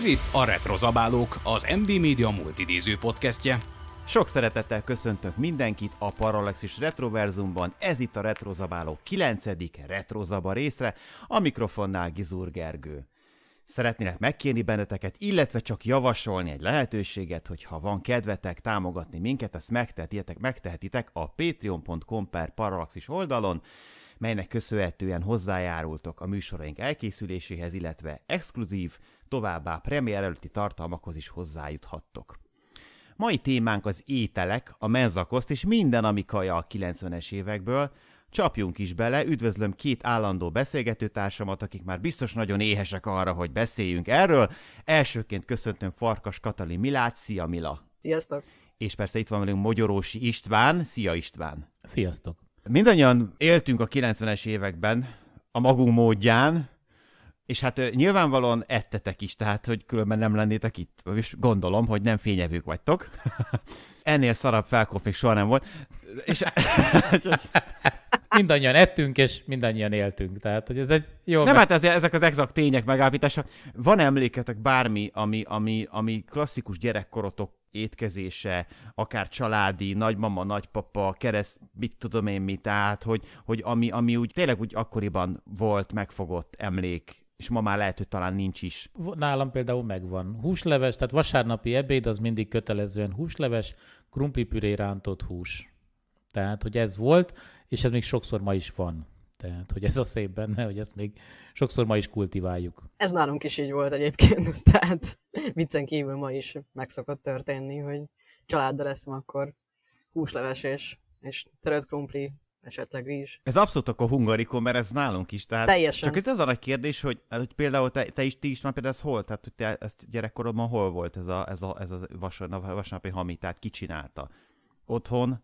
Ez itt a Retrozabálók, az MD Media multidéző podcastje. Sok szeretettel köszöntök mindenkit a Parallaxis Retroverzumban, ez itt a Retrozabáló 9. Retrozaba részre, a mikrofonnál Gizur Gergő. Szeretnélek megkérni benneteket, illetve csak javasolni egy lehetőséget, hogy ha van kedvetek támogatni minket, ezt megtehetitek, megtehetitek a patreon.com per Parallaxis oldalon, melynek köszönhetően hozzájárultok a műsoraink elkészüléséhez, illetve exkluzív továbbá premier előtti tartalmakhoz is hozzájuthattok. Mai témánk az ételek, a menzakoszt és minden, ami kaja a 90-es évekből. Csapjunk is bele, üdvözlöm két állandó beszélgetőtársamat, akik már biztos nagyon éhesek arra, hogy beszéljünk erről. Elsőként köszöntöm Farkas Katalin Milát, szia Mila! Sziasztok! És persze itt van velünk Magyarósi István, szia István! Sziasztok! Mindannyian éltünk a 90-es években, a magunk módján, és hát nyilvánvalóan ettetek is, tehát hogy különben nem lennétek itt, és gondolom, hogy nem fényevők vagytok. Ennél szarabb felkóf még soha nem volt. És... Hát, mindannyian ettünk, és mindannyian éltünk. Tehát, hogy ez egy jó... Nem, meg... hát ez, ezek az exakt tények megállapítása. Van emléketek bármi, ami, ami, ami klasszikus gyerekkorotok étkezése, akár családi, nagymama, nagypapa, kereszt, mit tudom én mit, tehát, hogy, hogy ami, ami úgy tényleg úgy akkoriban volt megfogott emlék és ma már lehet, hogy talán nincs is. Nálam például megvan. Húsleves, tehát vasárnapi ebéd az mindig kötelezően húsleves, krumplipüré rántott hús. Tehát, hogy ez volt, és ez még sokszor ma is van. Tehát, hogy ez a szép benne, hogy ezt még sokszor ma is kultiváljuk. Ez nálunk is így volt egyébként, tehát viccen kívül ma is meg szokott történni, hogy családdal leszem akkor húsleves és, és törött krumpli esetleg rizs. Ez abszolút akkor hungarikon, mert ez nálunk is. Tehát Teljesen. Csak ez az a nagy kérdés, hogy, hát, hogy például te, te is, ti is már például ez hol? Tehát, hogy te ezt gyerekkorodban hol volt ez a, ez a, ez a vasárnap, vasárnapi hami? Tehát ki csinálta? Otthon?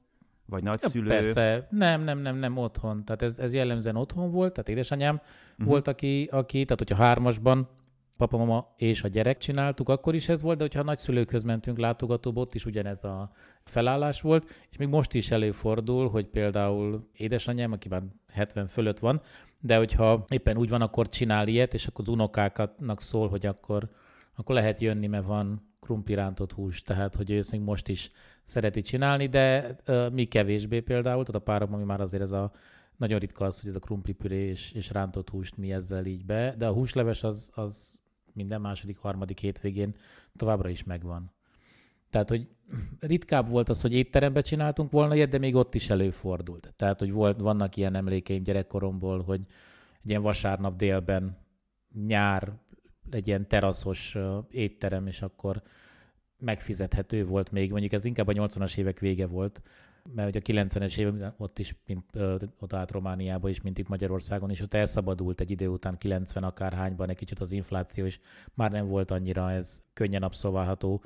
Vagy nagyszülő? Ja, persze, nem, nem, nem, nem, otthon. Tehát ez, ez jellemzően otthon volt, tehát édesanyám uh-huh. volt, aki, aki, tehát hogyha hármasban papa, mama és a gyerek csináltuk, akkor is ez volt, de hogyha a nagyszülőkhöz mentünk látogatóba, ott is ugyanez a felállás volt, és még most is előfordul, hogy például édesanyám, aki már 70 fölött van, de hogyha éppen úgy van, akkor csinál ilyet, és akkor az unokáknak szól, hogy akkor, akkor lehet jönni, mert van krumpirántott hús, tehát hogy ő ezt még most is szereti csinálni, de uh, mi kevésbé például, tehát a párom, ami már azért ez a nagyon ritka az, hogy ez a krumplipüré és, és rántott húst mi ezzel így be, de a húsleves az, az minden második, harmadik hétvégén továbbra is megvan. Tehát, hogy ritkább volt az, hogy étterembe csináltunk volna ilyet, de még ott is előfordult. Tehát, hogy volt, vannak ilyen emlékeim gyerekkoromból, hogy egy ilyen vasárnap délben nyár, egy ilyen teraszos étterem, és akkor megfizethető volt még, mondjuk ez inkább a 80-as évek vége volt, mert ugye a 90-es években ott is, mint ott át Romániában is, mint itt Magyarországon is, ott elszabadult egy idő után 90 akárhányban egy kicsit az infláció, és már nem volt annyira ez könnyen abszolválható.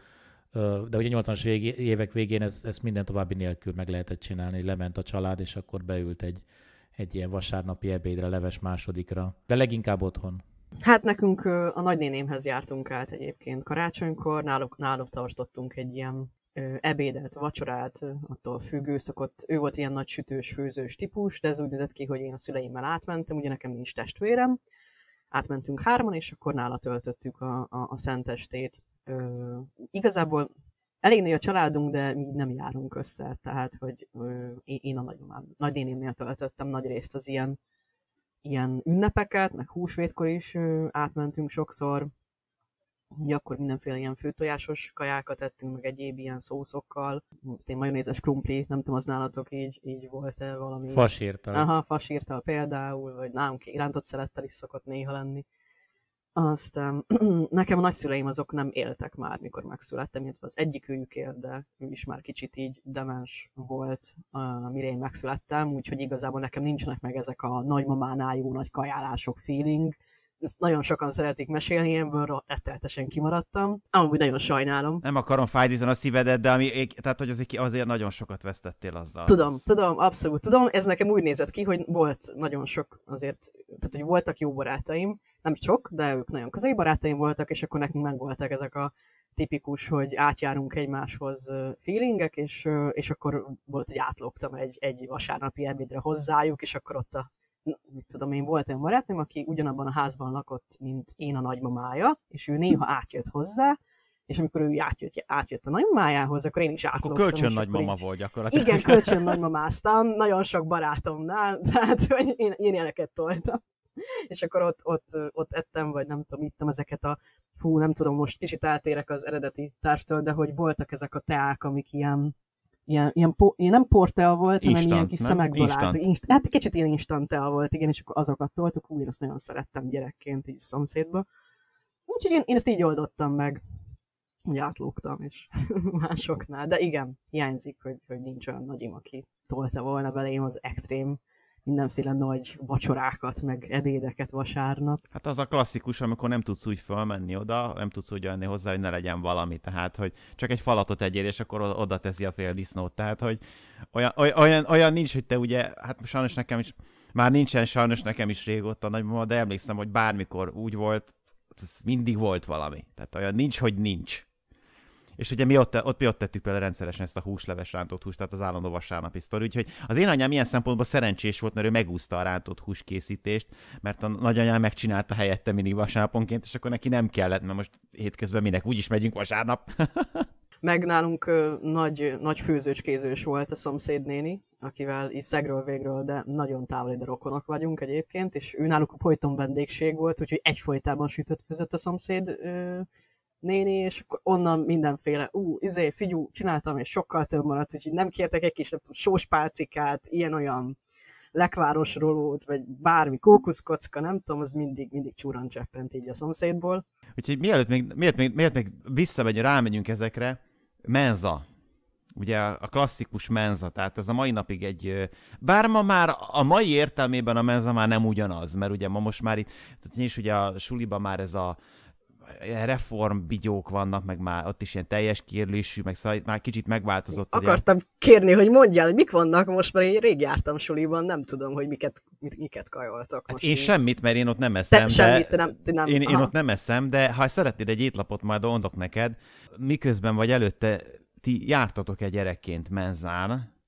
de ugye 80-as évek végén ezt ez minden további nélkül meg lehetett csinálni, lement a család, és akkor beült egy, egy ilyen vasárnapi ebédre, leves másodikra, de leginkább otthon. Hát nekünk a nagynénémhez jártunk át egyébként karácsonykor, náluk, náluk tartottunk egy ilyen ebédet, vacsorát, attól függő szokott. Ő volt ilyen nagy sütős, főzős típus, de ez úgy nézett ki, hogy én a szüleimmel átmentem, ugye nekem nincs testvérem, átmentünk hárman, és akkor nála töltöttük a, a, a szentestét. Ö, igazából elég nagy a családunk, de mi nem járunk össze, tehát hogy ö, én a nagyomám, nagynénémnél töltöttem nagy részt az ilyen, ilyen ünnepeket, meg húsvétkor is ö, átmentünk sokszor, Ugye akkor mindenféle ilyen főtojásos kajákat ettünk, meg egyéb ilyen szószokkal. Én majonézes krumpli, nem tudom, az nálatok így, így volt-e valami. Fasírtal. Aha, fasírtal például, vagy nálunk irántott szelettel is szokott néha lenni. Aztán nekem a nagyszüleim azok nem éltek már, mikor megszülettem, illetve az egyik őjük él, de ő is már kicsit így demens volt, uh, mire én megszülettem, úgyhogy igazából nekem nincsenek meg ezek a nagymamánál jó nagy kajálások feeling, ezt nagyon sokan szeretik mesélni, ebből rettenetesen kimaradtam. Amúgy nagyon sajnálom. Nem akarom fájdítani a szívedet, de ami, tehát, hogy azért, azért nagyon sokat vesztettél azzal. Tudom, az... tudom, abszolút tudom. Ez nekem úgy nézett ki, hogy volt nagyon sok azért, tehát hogy voltak jó barátaim, nem sok, de ők nagyon közeli barátaim voltak, és akkor nekünk megvoltak ezek a tipikus, hogy átjárunk egymáshoz feelingek, és, és akkor volt, hogy átlógtam egy, egy vasárnapi ebédre hozzájuk, és akkor ott a mit tudom én, volt olyan barátnőm, aki ugyanabban a házban lakott, mint én a nagymamája, és ő néha átjött hozzá, és amikor ő átjött, átjött a nagymamájához, akkor én is átloptam. Akkor kölcsön nagymama így... volt gyakorlatilag. Igen, kölcsön nagymamáztam, nagyon sok barátomnál, tehát hogy én, én ilyeneket toltam. És akkor ott, ott, ott ettem, vagy nem tudom, ittem ezeket a, hú, nem tudom, most kicsit eltérek az eredeti társtól, de hogy voltak ezek a teák, amik ilyen ilyen, ilyen po, ilyen nem portel volt, instant, hanem ilyen kis szemekből instant. állt. Inst, hát kicsit ilyen instantel volt, igen, és akkor azokat toltuk, úgy azt nagyon szerettem gyerekként így szomszédba. Úgyhogy én, én ezt így oldottam meg. Úgy átlógtam is másoknál. De igen, hiányzik, hogy, hogy nincs olyan nagyim, aki tolta volna belém az extrém mindenféle nagy vacsorákat, meg ebédeket vasárnap. Hát az a klasszikus, amikor nem tudsz úgy fölmenni oda, nem tudsz úgy jönni hozzá, hogy ne legyen valami, tehát hogy csak egy falatot egyél, és akkor oda teszi a fél disznót, tehát hogy olyan, olyan, olyan nincs, hogy te ugye, hát sajnos nekem is, már nincsen sajnos nekem is régóta nagymama, de emlékszem, hogy bármikor úgy volt, ez mindig volt valami. Tehát olyan nincs, hogy nincs. És ugye mi ott, ott, mi ott tettük például rendszeresen ezt a húsleves rántott húst, tehát az állandó vasárnapi sztori. Úgyhogy az én anyám ilyen szempontból szerencsés volt, mert ő megúszta a rántott hús készítést, mert a nagyanyám megcsinálta helyette mindig vasárnaponként, és akkor neki nem kellett, mert most hétközben minek úgy is megyünk vasárnap. Meg nálunk ö, nagy, nagy főzőcskézős volt a szomszédnéni, akivel így szegről végről, de nagyon távoli de rokonok vagyunk egyébként, és ő náluk folyton vendégség volt, úgyhogy egyfolytában sütött főzött a szomszéd ö, néni, és akkor onnan mindenféle, ú, izé, figyú, csináltam, és sokkal több maradt, úgyhogy nem kértek egy kis, nem tudom, sóspálcikát, ilyen-olyan lekváros rolót, vagy bármi kókuszkocka, nem tudom, az mindig, mindig csúran cseppent így a szomszédból. Úgyhogy mielőtt még, miért még, miért még visszamegy, rámegyünk ezekre, menza. Ugye a klasszikus menza, tehát ez a mai napig egy... Bár ma már a mai értelmében a menza már nem ugyanaz, mert ugye ma most már itt, és ugye a suliba már ez a reformbigyók vannak, meg már ott is ilyen teljes kérlésű, meg szóval már kicsit megváltozott. Akartam ilyen... kérni, hogy mondjál, hogy mik vannak most, mert én rég jártam suliban, nem tudom, hogy miket, mit, miket kajoltak hát most. Hát én így. semmit, mert én ott nem eszem. Te, de semmit, nem, nem. Én, én ott nem eszem, de ha szeretnéd egy étlapot, majd mondok neked, miközben vagy előtte ti jártatok egy gyerekként menzán,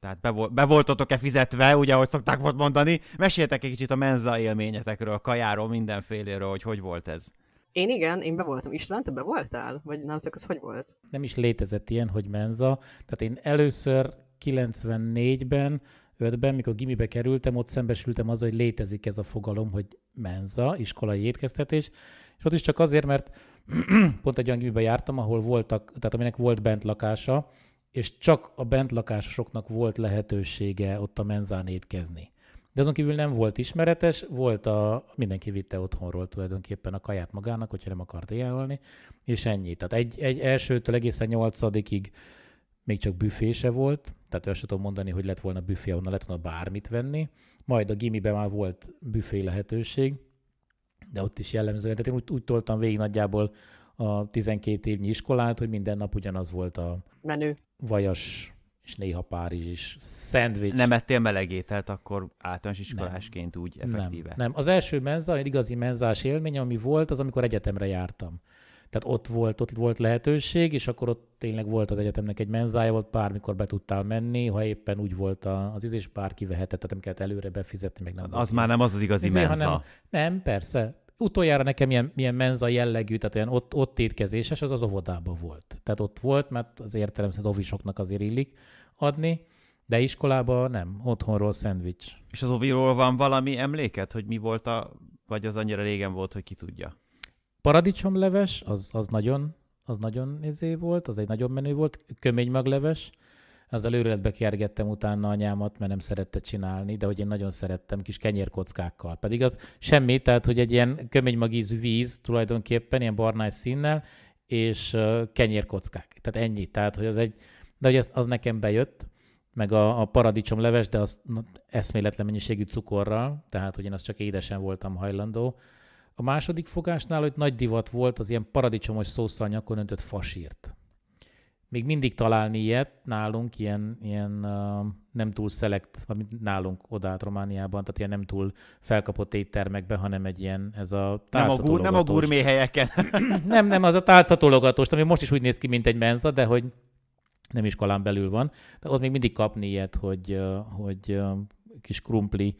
tehát be, volt, be voltatok-e fizetve, ugye, ahogy szokták volt mondani. Meséltek egy kicsit a menza élményetekről, a kajáról, mindenféléről, hogy hogy volt ez. Én igen, én be voltam. István, te be voltál? Vagy nálatok az hogy volt? Nem is létezett ilyen, hogy menza. Tehát én először 94-ben, 5-ben, mikor gimibe kerültem, ott szembesültem azzal, hogy létezik ez a fogalom, hogy menza, iskolai étkeztetés. És ott is csak azért, mert pont egy olyan gimibe jártam, ahol voltak, tehát aminek volt bent lakása, és csak a bent lakásoknak volt lehetősége ott a menzán étkezni. De azon kívül nem volt ismeretes, volt a, mindenki vitte otthonról tulajdonképpen a kaját magának, hogyha nem akart élni, és ennyi. Tehát egy, egy elsőtől egészen nyolcadikig még csak büfése volt, tehát azt tudom mondani, hogy lett volna büfé, onnan lett volna bármit venni, majd a gimiben már volt büfé lehetőség, de ott is jellemzően. Tehát én úgy, úgy toltam végig nagyjából a 12 évnyi iskolát, hogy minden nap ugyanaz volt a menü. vajas és néha Párizs is. Szendvics. Nem ettél meleg ételt akkor általános iskolásként nem. úgy effektíve? Nem, nem. Az első menza, igazi menzás élmény, ami volt, az amikor egyetemre jártam. Tehát ott volt, ott volt lehetőség, és akkor ott tényleg volt az egyetemnek egy menzája, volt pár, mikor be tudtál menni, ha éppen úgy volt az ízés és pár kivehetett, tehát nem kellett előre befizetni, meg nem. Az már nem az az igazi Ezért, menza. Hanem, nem, persze, utoljára nekem ilyen, ilyen menza jellegű, tehát olyan ott, ott étkezéses, az az óvodában volt. Tehát ott volt, mert az értelem szerint ovisoknak azért illik adni, de iskolában nem, otthonról szendvics. És az oviról van valami emléket, hogy mi volt a, vagy az annyira régen volt, hogy ki tudja? Paradicsomleves, az, az nagyon, az nagyon izé volt, az egy nagyon menő volt, köménymagleves, az előrületbe kergettem utána anyámat, mert nem szerette csinálni, de hogy én nagyon szerettem kis kenyérkockákkal. Pedig az semmi, tehát hogy egy ilyen köménymagízű víz tulajdonképpen, ilyen barnás színnel, és kenyérkockák. Tehát ennyi. Tehát, hogy az egy, de hogy az, az nekem bejött, meg a, a paradicsom leves, de az na, eszméletlen mennyiségű cukorral, tehát hogy én azt csak édesen voltam hajlandó. A második fogásnál, hogy nagy divat volt az ilyen paradicsomos szószal nyakon öntött fasírt még mindig találni ilyet nálunk, ilyen, ilyen uh, nem túl szelekt, amit nálunk odát Romániában, tehát ilyen nem túl felkapott éttermekben, hanem egy ilyen, ez a tálcatologatós. Nem a, gur, nem a gurmé helyeken. nem, nem, az a tálcatologatós, ami most is úgy néz ki, mint egy menza, de hogy nem iskolán belül van. De ott még mindig kapni ilyet, hogy, hogy kis krumpli,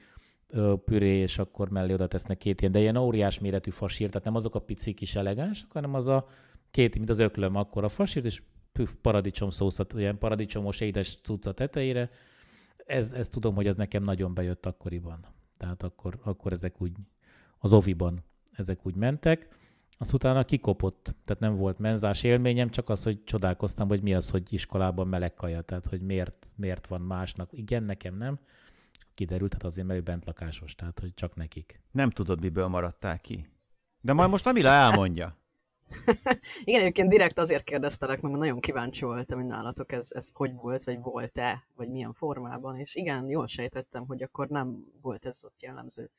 püré, és akkor mellé oda tesznek két ilyen, de ilyen óriás méretű fasír, tehát nem azok a pici kis elegánsak, hanem az a két, mint az öklöm, akkor a fasírt, és püf, paradicsom szószat, ilyen paradicsomos édes cucca tetejére. Ez, ez tudom, hogy az nekem nagyon bejött akkoriban. Tehát akkor, akkor ezek úgy az oviban ezek úgy mentek, azt utána kikopott, tehát nem volt menzás élményem, csak az, hogy csodálkoztam, hogy mi az, hogy iskolában meleg kaja, tehát hogy miért, miért van másnak. Igen, nekem nem. Kiderült, hát azért, mert ő lakásos, tehát hogy csak nekik. Nem tudod, miből maradtál ki. De majd most Amila elmondja. Igen, egyébként direkt azért kérdeztelek, mert nagyon kíváncsi voltam, hogy nálatok ez, ez hogy volt, vagy volt-e, vagy milyen formában, és igen, jól sejtettem, hogy akkor nem volt ez ott jellemző.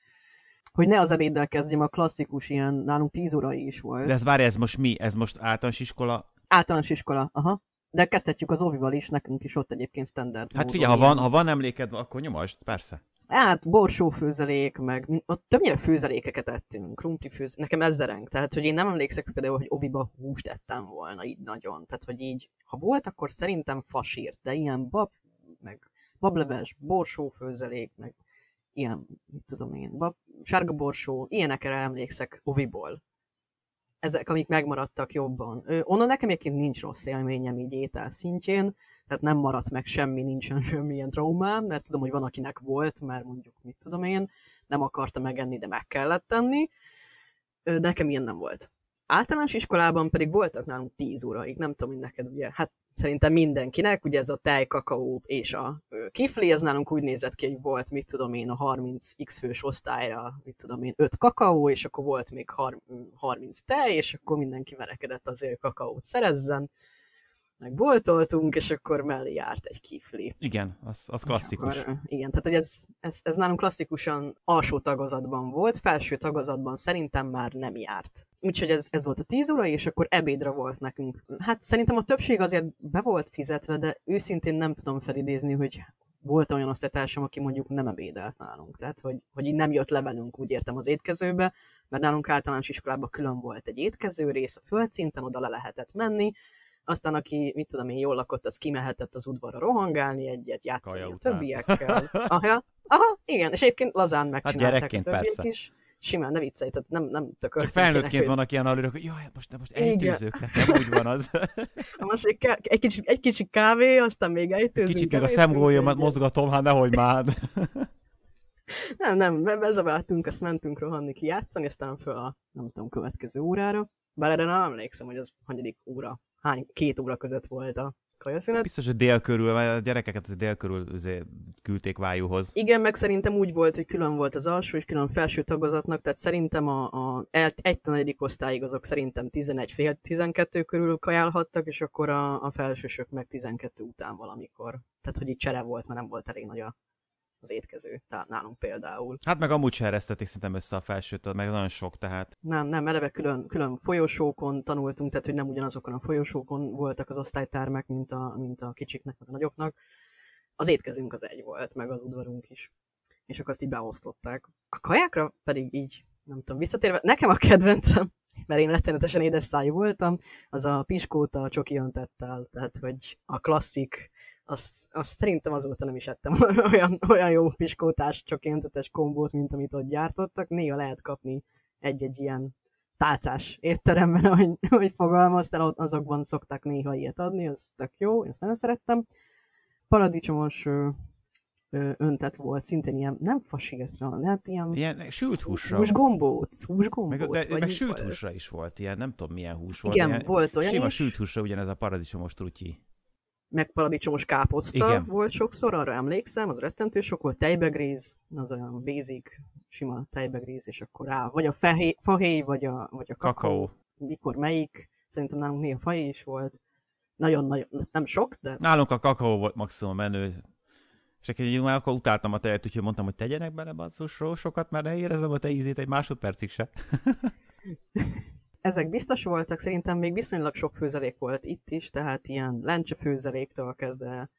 Hogy ne az ebéddel kezdjem, a klasszikus ilyen, nálunk tíz órai is volt. De ez várj, ez most mi? Ez most általános iskola? Általános iskola, aha. De kezdhetjük az óvival is, nekünk is ott egyébként standard. Hát figyelj, ha van, ha van emléked, akkor nyomasd, persze hát borsó főzelék, meg ott többnyire főzelékeket ettünk, krumpli főzelék, nekem ez dereng, tehát hogy én nem emlékszek például, hogy oviba húst ettem volna így nagyon, tehát hogy így, ha volt, akkor szerintem fasírt, de ilyen bab, meg bableves, borsó főzelék, meg ilyen, mit tudom én, bab, sárga borsó, ilyenekre emlékszek oviból. Ezek, amik megmaradtak jobban. Ö, onnan nekem egyébként nincs rossz élményem így étel szintjén, tehát nem maradt meg semmi, nincsen semmilyen traumám, mert tudom, hogy van, akinek volt, mert mondjuk, mit tudom én, nem akarta megenni, de meg kellett tenni, de nekem ilyen nem volt. Általános iskolában pedig voltak nálunk 10 óraig, nem tudom, hogy neked ugye, hát szerintem mindenkinek, ugye ez a tej, kakaó és a kifli, ez nálunk úgy nézett ki, hogy volt, mit tudom én, a 30x fős osztályra, mit tudom én, 5 kakaó, és akkor volt még 30 tej, és akkor mindenki verekedett azért, hogy kakaót szerezzen meg boltoltunk, és akkor mellé járt egy kifli. Igen, az, az klasszikus. akkor, igen, tehát hogy ez, ez, ez nálunk klasszikusan alsó tagozatban volt, felső tagozatban szerintem már nem járt. Úgyhogy ez, ez volt a tíz óra, és akkor ebédre volt nekünk. Hát szerintem a többség azért be volt fizetve, de őszintén nem tudom felidézni, hogy volt olyan osztálytársam, aki mondjuk nem ebédelt nálunk. Tehát, hogy, hogy így nem jött le velünk, úgy értem az étkezőbe, mert nálunk általános iskolában külön volt egy étkező rész a földszinten, oda le lehetett menni, aztán aki, mit tudom én, jól lakott, az kimehetett az udvarra rohangálni egyet, játszani Kaja a többiekkel. Aha, aha, igen, és egyébként lazán hát megcsinálták hát a többiek persze. is simán, ne viccelj, tehát nem, nem tököltünk. Csak felnőttként hogy... vannak ilyen alulok, hogy jaj, hát most, most ejtőzők, hát nem úgy van az. most egy, ká- egy, kicsi, egy kicsi kávé, aztán még Egy Kicsit meg a szemgólyomat mozgatom, hát nehogy már. nem, nem, bezabáltunk, azt mentünk rohanni ki játszani, aztán föl a, nem tudom, következő órára. Bár erre nem emlékszem, hogy az hanyadik óra hány, két óra között volt a kajaszünet. Biztos, hogy dél körül, a gyerekeket dél körül küldték vájúhoz. Igen, meg szerintem úgy volt, hogy külön volt az alsó és külön felső tagozatnak, tehát szerintem a, a egy negyedik osztályig azok szerintem 11 fél 12 körül kajálhattak, és akkor a, a felsősök meg 12 után valamikor. Tehát, hogy itt csere volt, mert nem volt elég nagy a az étkező, tehát nálunk például. Hát meg amúgy sem eresztetik szerintem össze a felsőt, meg nagyon sok, tehát. Nem, nem, eleve külön, külön folyosókon tanultunk, tehát hogy nem ugyanazokon a folyosókon voltak az osztálytermek, mint a, mint a kicsiknek, meg a nagyoknak. Az étkezünk az egy volt, meg az udvarunk is. És akkor azt így beosztották. A kajákra pedig így, nem tudom, visszatérve, nekem a kedvencem, mert én rettenetesen édes szájú voltam, az a piskóta a csoki öntettel, tehát hogy a klasszik azt, azt szerintem azóta nem is ettem olyan, olyan jó piskótás, csak éntetes kombót, mint amit ott gyártottak. Néha lehet kapni egy-egy ilyen tálcás étteremben, ahogy, ahogy fogalmaztál, azokban szoktak néha ilyet adni, az tök jó, én ezt nem szerettem. Paradicsomos ö, ö, öntet volt, szintén ilyen, nem fasigetra, hát ilyen... Ilyen sült húsra. Húsgombóc, húsgombóc. Meg, de, meg sült húsra is volt, ilyen nem tudom milyen hús volt. Igen, ilyen, volt olyan Sima is. sült húsra ugyanez a paradicsomos trutyi meg paradicsomos káposzta Igen. volt sokszor, arra emlékszem, az rettentő sok volt, tejbegréz, az olyan basic, sima tejbegréz, és akkor rá, vagy a fehély, fahéj, vagy a, vagy a kakaó. kakaó. Mikor melyik, szerintem nálunk néha fahéj is volt. Nagyon-nagyon, hát nem sok, de... Nálunk a kakaó volt maximum menő, és egy már akkor utáltam a tejet, úgyhogy mondtam, hogy tegyenek bele basszus sokat, mert ne érezem a te ízét egy másodpercig se. ezek biztos voltak, szerintem még viszonylag sok főzelék volt itt is, tehát ilyen lencse főzeléktől kezdve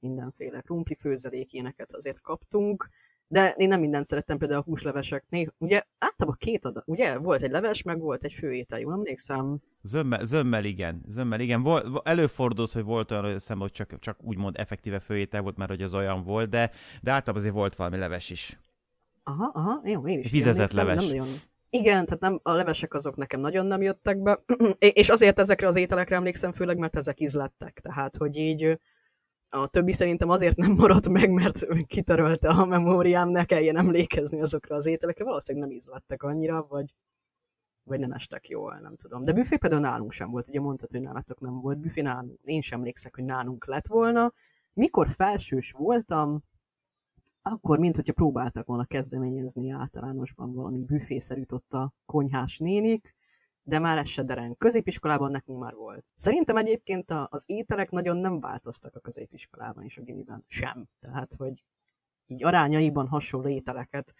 mindenféle krumpli főzelékéneket ilyeneket azért kaptunk, de én nem mindent szerettem, például a húslevesek. ugye általában két adag, ugye? Volt egy leves, meg volt egy főétel, jól emlékszem? Zömmel, zömmel igen, zömmel igen. Vol, előfordult, hogy volt olyan, hogy, hiszem, hogy csak, csak úgymond effektíve főétel volt, mert hogy az olyan volt, de, de általában azért volt valami leves is. Aha, aha, jó, én is. Vizezett leves. Nem nagyon, igen, tehát nem, a levesek azok nekem nagyon nem jöttek be, és azért ezekre az ételekre emlékszem, főleg mert ezek ízlettek, tehát hogy így a többi szerintem azért nem maradt meg, mert kitörölte a memóriám, ne kelljen emlékezni azokra az ételekre, valószínűleg nem ízlettek annyira, vagy, vagy nem estek jól, nem tudom. De büfé például nálunk sem volt, ugye mondtad, hogy nálatok nem volt büfé, nálunk, én sem emlékszek, hogy nálunk lett volna. Mikor felsős voltam, akkor, mint hogyha próbáltak volna kezdeményezni általánosban valami büfészerűt ott a konyhás nénik, de már ez se deren. Középiskolában nekünk már volt. Szerintem egyébként a, az ételek nagyon nem változtak a középiskolában és a gimiben sem. Tehát, hogy így arányaiban hasonló ételeket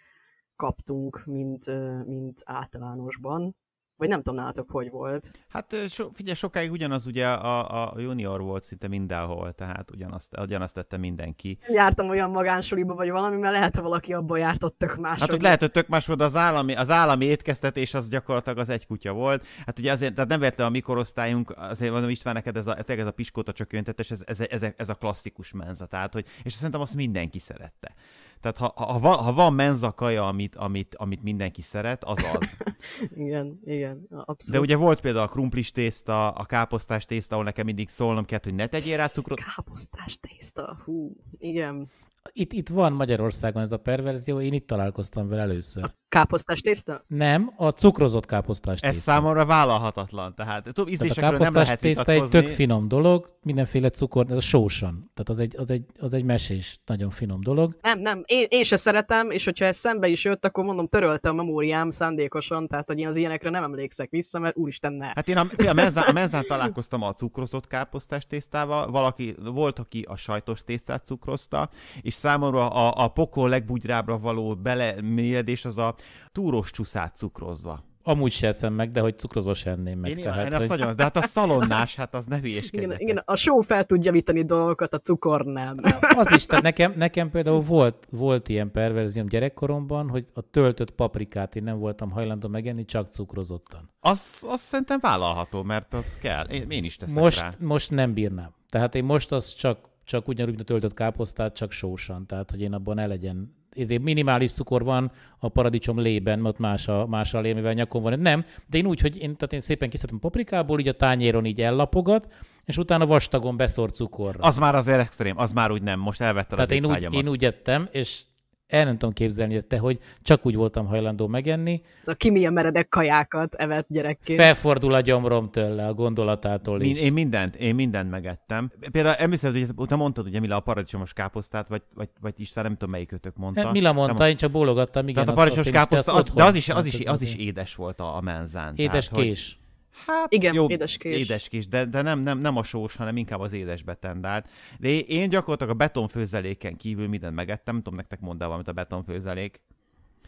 kaptunk, mint, mint általánosban vagy nem tudom nálatok, hogy volt. Hát so, figyelj, sokáig ugyanaz ugye a, a junior volt szinte mindenhol, tehát ugyanazt, ugyanazt tette mindenki. Nem jártam olyan magánsuliba vagy valami, mert lehet, valaki abban ott tök más. Hát hogy lehet, hogy tök más volt, az állami, az állami étkeztetés az gyakorlatilag az egy kutya volt. Hát ugye azért, tehát nem le a mikorosztályunk, azért mondom István, neked ez a, ez a piskóta csökkentetés, ez, ez, ez, ez, a klasszikus menza, tehát hogy, és szerintem azt mindenki szerette. Tehát ha, ha, van, ha van menzakaja, amit, amit, amit mindenki szeret, az az. igen, igen, abszolút. De ugye volt például a krumplis tészta, a káposztás tészta, ahol nekem mindig szólnom kellett, hogy ne tegyél rá cukrot. Káposztás tészta, hú, igen. Itt, itt van Magyarországon ez a perverzió, én itt találkoztam vele először. A Káposztás tészta? Nem, a cukrozott káposztás tészta. Ez számomra vállalhatatlan. Tehát, tudom, tehát a káposztás nem lehet tészta egy tök finom dolog, mindenféle cukor, ez a sósan. Tehát az egy, az, egy, az egy mesés, nagyon finom dolog. Nem, nem, én, én se szeretem, és hogyha ez szembe is jött, akkor mondom, törölte a memóriám szándékosan, tehát hogy én az ilyenekre nem emlékszek vissza, mert úristen ne. Hát én a, a, menzán, a menzán találkoztam a cukrozott káposztás tésztával, valaki, volt, aki a sajtos tésztát cukrozta, és számomra a, a pokol legbugyrábra való belemélyedés az a, túros csúszát cukrozva. Amúgy se eszem meg, de hogy cukrozva se enném meg. Én, tehát, én hogy... azt nagyon, de hát a szalonnás, hát az ne hülyéskedjetek. Igen, igen, a só fel tudja vitani dolgokat, a cukor nem. Az is, tehát nekem, nekem például volt, volt ilyen perverzióm gyerekkoromban, hogy a töltött paprikát én nem voltam hajlandó megenni, csak cukrozottan. Az, az szerintem vállalható, mert az kell. Én, én is teszem. most, rá. Most nem bírnám. Tehát én most az csak, csak ugyanúgy, mint a töltött káposztát, csak sósan. Tehát, hogy én abban ne legyen ezért minimális cukor van a paradicsom lében, mert más a, más a lé, mivel nyakon van. Nem, de én úgy, hogy én, tehát én szépen kiszedtem paprikából, így a tányéron így ellapogat, és utána vastagon beszór cukorra. Az már azért extrém, az már úgy nem, most elvettem tehát az én úgy, én úgy ettem, és el nem tudom képzelni ezt, de hogy csak úgy voltam hajlandó megenni. Na, ki milyen meredek kajákat evett gyerekként. Felfordul a gyomrom tőle, a gondolatától is. Én, én mindent, én mindent megettem. Például emlékszem, hogy utána mondtad, ugye Mila a paradicsomos káposztát, vagy, vagy, vagy István, nem tudom melyikötök mondta. Hát, Mila mondta, nem, én csak bólogattam, igen. Tehát a paradicsomos káposzta, az, de az is, az, is, az is édes volt a, a menzán. Édes tehát, kés. Hogy, Hát, Igen, jó, édeskés. édeskés de, de nem, nem, nem a sós, hanem inkább az édes betendált. De én gyakorlatilag a betonfőzeléken kívül mindent megettem, nem tudom, nektek mondál valamit a betonfőzelék.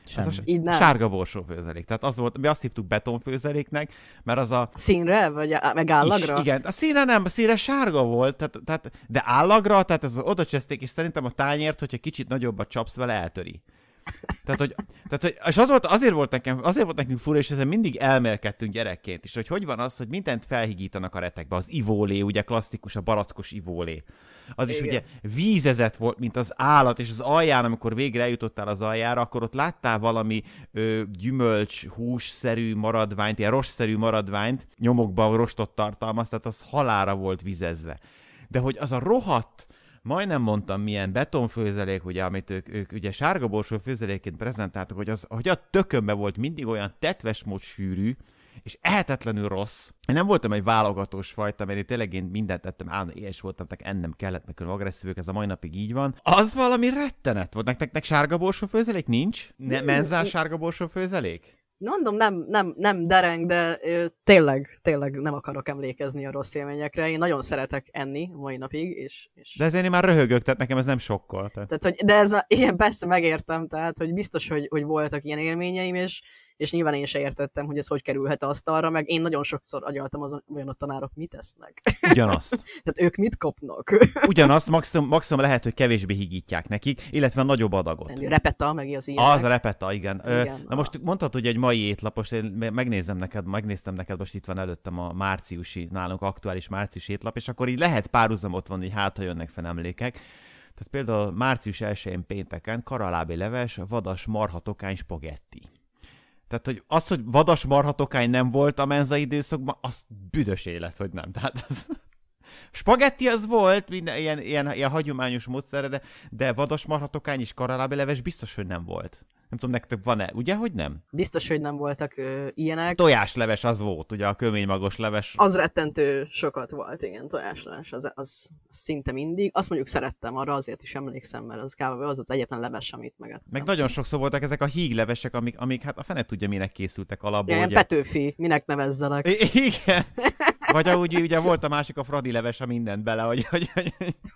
Sem. Hát az a sárga borsó sárga Tehát az volt, mi azt hívtuk betonfőzeléknek, mert az a... Színre? Vagy a, meg állagra? Is, igen, a színe nem, a színe sárga volt, tehát, tehát, de állagra, tehát ez oda cseszték, és szerintem a tányért, hogyha kicsit nagyobbat csapsz vele, eltöri. Tehát, hogy, tehát, hogy, és az volt, azért volt nekem, azért volt nekünk fura, és ezen mindig elmélkedtünk gyerekként is, hogy hogy van az, hogy mindent felhigítanak a retekbe. Az ivólé, ugye klasszikus, a barackos ivólé. Az Igen. is ugye vízezett volt, mint az állat, és az alján, amikor végre eljutottál az aljára, akkor ott láttál valami ö, gyümölcs, hússzerű maradványt, ilyen rosszerű maradványt, nyomokban rostot tartalmaz, tehát az halára volt vizezve. De hogy az a rohadt, majdnem mondtam, milyen betonfőzelék, ugye, amit ők, ők ugye sárga borsó főzeléként prezentáltak, hogy az, hogy a tökönbe volt mindig olyan tetves mód sűrű, és ehetetlenül rossz. Én nem voltam egy válogatós fajta, mert én tényleg én mindent tettem, állandóan éhes voltam, tehát ennem kellett, külön agresszívök, ez a mai napig így van. Az valami rettenet volt. Nektek nek sárga borsó főzelék nincs? Ne, menzás sárga borsó főzelék? mondom, nem, nem, nem dereng, de ö, tényleg, tényleg nem akarok emlékezni a rossz élményekre. Én nagyon szeretek enni mai napig, és... és... De ezért én már röhögök, tehát nekem ez nem sokkal. Tehát... Tehát, hogy, de ez, igen, persze megértem, tehát, hogy biztos, hogy, hogy voltak ilyen élményeim, és, és nyilván én se értettem, hogy ez hogy kerülhet asztalra, meg én nagyon sokszor agyaltam azon, hogy a tanárok mit esznek. Ugyanazt. Tehát ők mit kapnak? Ugyanazt, maximum, maximum lehet, hogy kevésbé higítják nekik, illetve nagyobb adagot. Repeta, meg az ilyen. Az a repeta, igen. igen Na a... most mondtad, hogy egy mai étlapos, én megnézem neked, megnéztem neked, most itt van előttem a márciusi, nálunk aktuális márciusi étlap, és akkor így lehet párhuzamot van, hogy hát, ha jönnek fel emlékek. Tehát például március 1-én pénteken karalábi leves, vadas marha tokány spagetti. Tehát, hogy az, hogy vadas marhatokány nem volt a menza időszakban, az büdös élet, hogy nem. Tehát az... Spagetti az volt, minden, ilyen, ilyen, ilyen hagyományos módszere, de, de vadas marhatokány és karalábeleves biztos, hogy nem volt. Nem tudom, nektek van-e? Ugye, hogy nem? Biztos, hogy nem voltak ö, ilyenek. Tojásleves az volt, ugye a köménymagos leves. Az rettentő sokat volt, igen, tojásleves, az, az szinte mindig. Azt mondjuk szerettem, arra azért is emlékszem, mert az kb. az az egyetlen leves, amit megettem. Meg nagyon sokszor voltak ezek a híglevesek, amik, amik hát a fene tudja, minek készültek alapból. Ja, ugye... Petőfi, minek nevezzelek. I- igen. Vagy ahogy ugye volt a másik a Fradi leves, a mindent bele, hogy, hogy, hogy...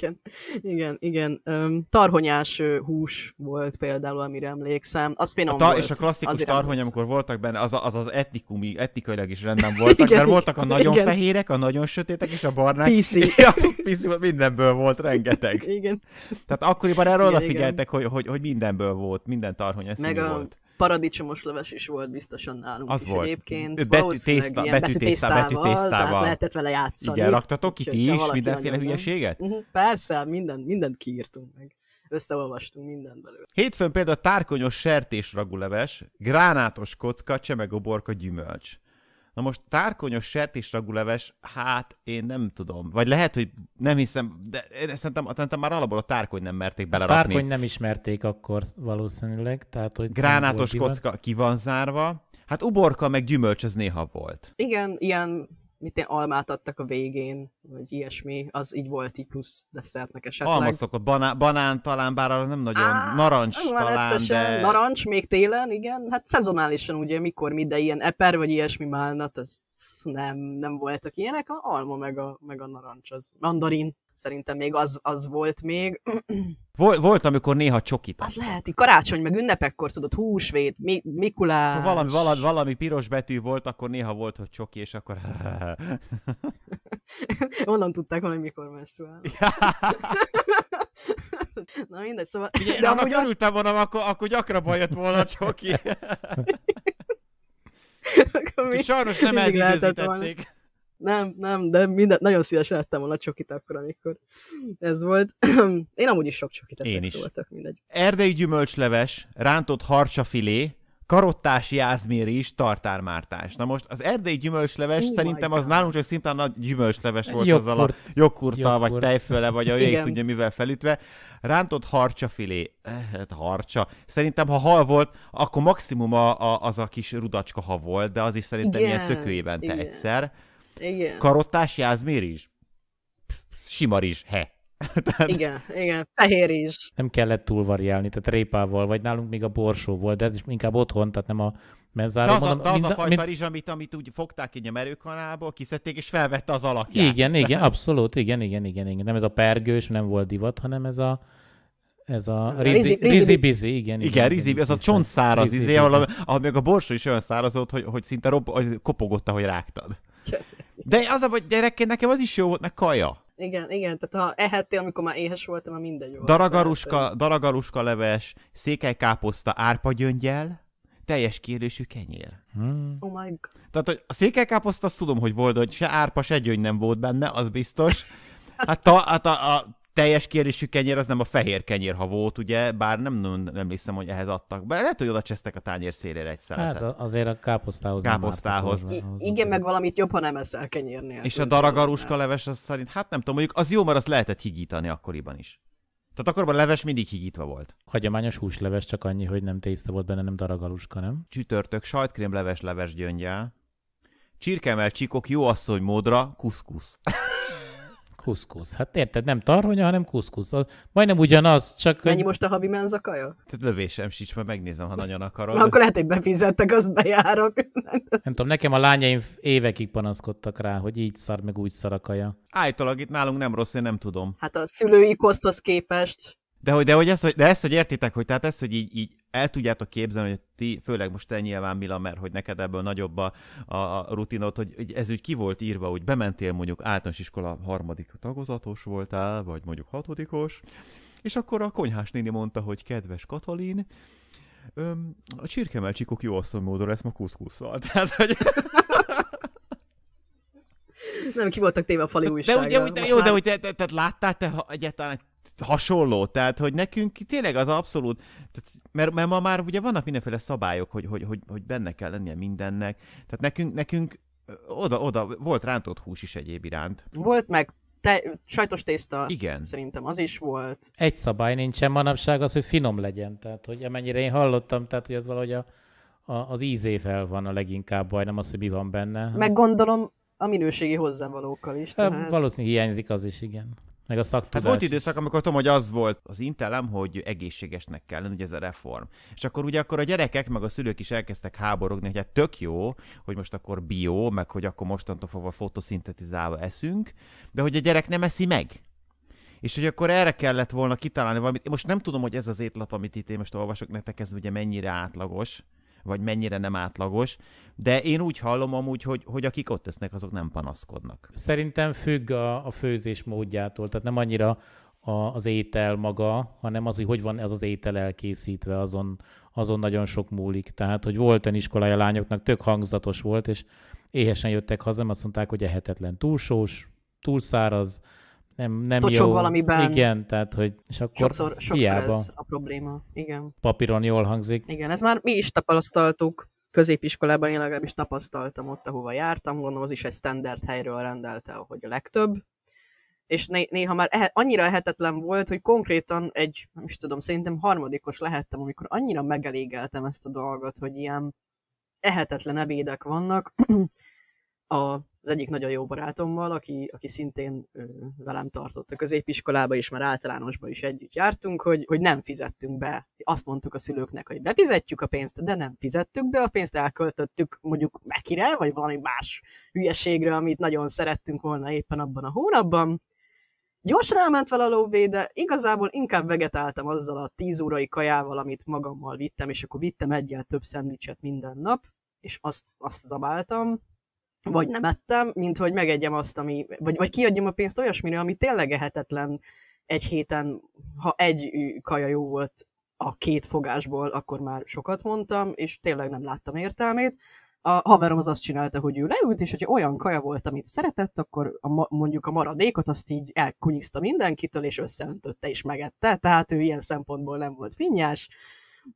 igen, igen, igen. Um, tarhonyás hús volt például, amire emlékszem. Az finom a ta- volt. És a klasszikus Azért tarhony, emlékszem. amikor voltak benne, az, az az etnikumi, etnikailag is rendben voltak, igen, mert voltak a nagyon igen. fehérek, a nagyon sötétek és a barnák. Piszi. Ja, piszi, mindenből volt rengeteg. Igen. Tehát akkoriban erre odafigyeltek, hogy, hogy, hogy mindenből volt, minden tarhony eszínű a... volt Paradicsomos leves is volt biztosan nálunk az is volt. egyébként. Betű tészta, ilyen betűtésztával. Tehát lehetett vele játszani. Igen, raktatok ki ti is mindenféle hülyeséget? Uh-huh, persze, minden, mindent kiírtunk meg összeolvastunk mindent belőle. Hétfőn például tárkonyos sertés raguleves, gránátos kocka, csemegoborka, gyümölcs. Na most tárkonyos sertésragúleves, hát én nem tudom. Vagy lehet, hogy nem hiszem, de én szerintem, szerintem már alapból a tárkony nem merték belerakni. A tárkony nem ismerték akkor valószínűleg. Tehát, hogy Gránátos kocka ki van zárva. Hát uborka meg gyümölcs az néha volt. Igen, ilyen mit én, almát adtak a végén, vagy ilyesmi, az így volt így plusz desszertnek esetleg. Alma szokott, banán, banán talán, bár nem nagyon, Á, narancs nem talán, de... Narancs még télen, igen, hát szezonálisan ugye mikor, mi, de ilyen eper vagy ilyesmi málnat, ez nem, nem voltak ilyenek, a alma meg a, meg a narancs, az mandarin, Szerintem még az, az volt még. Volt, volt, amikor néha csokit. Az lehet, így karácsony, meg ünnepekkor tudod, húsvét, mi, Mikulás. Ha valami, valami, valami piros betű volt, akkor néha volt, hogy csoki, és akkor... Onnan tudták hogy mikor menstruál. Na mindegy, szóval... Ugye, de amúgy a... örültem volna, akkor, akkor gyakrabban jött volna a csoki. akkor mi... Sajnos nem ez nem, nem, de minden, nagyon szívesen lettem volna csokit akkor, amikor ez volt. Én amúgy is sok csokit eszek, Én is. szóval tök mindegy. Erdei gyümölcsleves, rántott harcsafilé, karottás jázmér is tartármártás. Na most az erdei gyümölcsleves oh szerintem az nálunk csak szimplán nagy gyümölcsleves volt Jogurt. azzal a jogkurttal, Jogurt. vagy tejfőle, vagy a ég tudja mivel felütve. Rántott filé. Eh, hát harcsa. Szerintem ha hal volt, akkor maximum a, a, az a kis rudacska ha volt, de az is szerintem Igen. ilyen szökőjében te Igen. egyszer. Igen. Karottás jázmér is? Simar is, he. tehát... Igen, igen, fehér is. Nem kellett túl variálni, tehát répával, vagy nálunk még a borsó volt, de ez is inkább otthon, tehát nem a mezzára. De az, mondom, a, de az mind, a fajta mind... rizs, amit, amit úgy fogták így a merőkanálból, kiszedték, és felvette az alakját. Igen, igen, abszolút, igen, igen, igen, igen. Nem ez a pergős, nem volt divat, hanem ez a, ez a rizibizi, igen. Igen, rizibizi, ez a csontszáraz izé, ahol, ahol még a borsó is olyan száraz volt, hogy, hogy szinte rob, kopogott, ahogy rágtad. De az a, hogy gyerekként nekem az is jó volt, meg kaja. Igen, igen, tehát ha ehettél, amikor már éhes voltam, a minden jó. Daragaruska, tehát, daragaruska leves, székelykáposzta árpagyöngyel, teljes kérésű kenyér. Hmm. Oh my God. Tehát, hogy a székelykáposzta azt tudom, hogy volt, hogy se árpa, se gyöngy nem volt benne, az biztos. Hát, ta, hát a, a teljes kérdésű kenyér az nem a fehér kenyér, ha volt, ugye, bár nem, nem, nem hiszem, hogy ehhez adtak. Be. Lehet, hogy oda csesztek a tányér szélére egy szeletet. Hát azért a káposztához. Káposztához. Nem hozzá, I- igen, meg valamit jobb, ha nem eszel kenyérnél. És a daragaruska leves az szerint, hát nem tudom, mondjuk az jó, mert azt lehetett higítani akkoriban is. Tehát akkoriban a leves mindig higítva volt. Hagyományos húsleves csak annyi, hogy nem tészta volt benne, nem daragaluska, nem? Csütörtök, sajtkrém leves leves gyöngyel. Csirkemel csikok, jó asszony módra, kuszkusz. Kuszkusz. Hát érted, nem tarhonya, hanem kuszkusz. Majdnem ugyanaz, csak... Mennyi most a havi menzakaja? Tehát lövésem sincs, mert megnézem, ha nagyon akarod. Na, akkor lehet, hogy befizettek, az bejárok. nem tudom, nekem a lányaim évekig panaszkodtak rá, hogy így szar, meg úgy szar a kaja. Állítólag itt nálunk nem rossz, én nem tudom. Hát a szülői koszthoz képest de hogy, de hogy ezt, hogy, de ezt, hogy értitek, hogy tehát ezt, hogy így, így el tudjátok képzelni, hogy ti, főleg most te nyilván, Mila, mert hogy neked ebből nagyobb a, a, a rutinod, hogy ez úgy ki volt írva, hogy bementél mondjuk általános iskola harmadik tagozatos voltál, vagy mondjuk hatodikos, és akkor a konyhás néni mondta, hogy kedves Katalin, öm, a csirkemelcsikok jó módon lesz ma kuszkusszal. Tehát, hogy... Nem, ki voltak téve a fali újsággal. De, de, de, jó, de hogy de, de, de láttál te egyáltalán hasonló, tehát hogy nekünk tényleg az abszolút, tehát, mert, mert ma már ugye vannak mindenféle szabályok, hogy, hogy, hogy, hogy benne kell lennie mindennek, tehát nekünk, nekünk oda, oda volt rántott hús is egyéb iránt. Volt meg te, sajtos tészta, Igen. szerintem az is volt. Egy szabály nincsen manapság az, hogy finom legyen, tehát hogy amennyire én hallottam, tehát hogy az valahogy a, a, az ízével van a leginkább baj, nem az, hogy mi van benne. Meg gondolom a minőségi hozzávalókkal is. Hát, tehát... Valószínűleg hiányzik az is, igen meg a hát szaktudás. Hát volt időszak, amikor tudom, hogy az volt az intelem, hogy egészségesnek kell lenni, ugye ez a reform. És akkor ugye akkor a gyerekek, meg a szülők is elkezdtek háborogni, hogy hát tök jó, hogy most akkor bio, meg hogy akkor mostantól fogva fotoszintetizálva eszünk, de hogy a gyerek nem eszi meg. És hogy akkor erre kellett volna kitalálni valamit. Én most nem tudom, hogy ez az étlap, amit itt én most olvasok nektek, ez ugye mennyire átlagos, vagy mennyire nem átlagos, de én úgy hallom amúgy, hogy, hogy akik ott tesznek, azok nem panaszkodnak. Szerintem függ a, a főzés módjától, tehát nem annyira a, az étel maga, hanem az, hogy hogy van ez az étel elkészítve, azon, azon nagyon sok múlik. Tehát, hogy volt olyan iskolája lányoknak, tök hangzatos volt, és éhesen jöttek haza, mert azt mondták, hogy ehetetlen túlsós, túlszáraz, nem, nem Tocsog jó. valamiben. Igen, tehát hogy... És akkor sokszor, sokszor hiába. ez a probléma, igen. Papíron jól hangzik. Igen, ez már mi is tapasztaltuk középiskolában én legalábbis tapasztaltam ott, ahova jártam, gondolom az is egy standard helyről rendelte, ahogy hogy a legtöbb, és néha már ehet, annyira ehetetlen volt, hogy konkrétan egy, nem is tudom, szerintem harmadikos lehettem, amikor annyira megelégeltem ezt a dolgot, hogy ilyen ehetetlen ebédek vannak a az egyik nagyon jó barátommal, aki, aki szintén ö, velem tartott a középiskolába, és már általánosba is együtt jártunk, hogy, hogy nem fizettünk be. Azt mondtuk a szülőknek, hogy befizetjük a pénzt, de nem fizettük be a pénzt, elköltöttük mondjuk mekire, vagy valami más hülyeségre, amit nagyon szerettünk volna éppen abban a hónapban. Gyorsan elment vele a lóvé, de igazából inkább vegetáltam azzal a tíz órai kajával, amit magammal vittem, és akkor vittem egyel több szendvicset minden nap, és azt, azt zabáltam, vagy nem ettem, mint hogy megegyem azt, ami, vagy, vagy kiadjam a pénzt olyasmire, ami tényleg ehetetlen egy héten, ha egy kaja jó volt a két fogásból, akkor már sokat mondtam, és tényleg nem láttam értelmét. A haverom az azt csinálta, hogy ő leült, és hogyha olyan kaja volt, amit szeretett, akkor a, mondjuk a maradékot azt így elkunyiszta mindenkitől, és összeöntötte és megette, tehát ő ilyen szempontból nem volt finnyás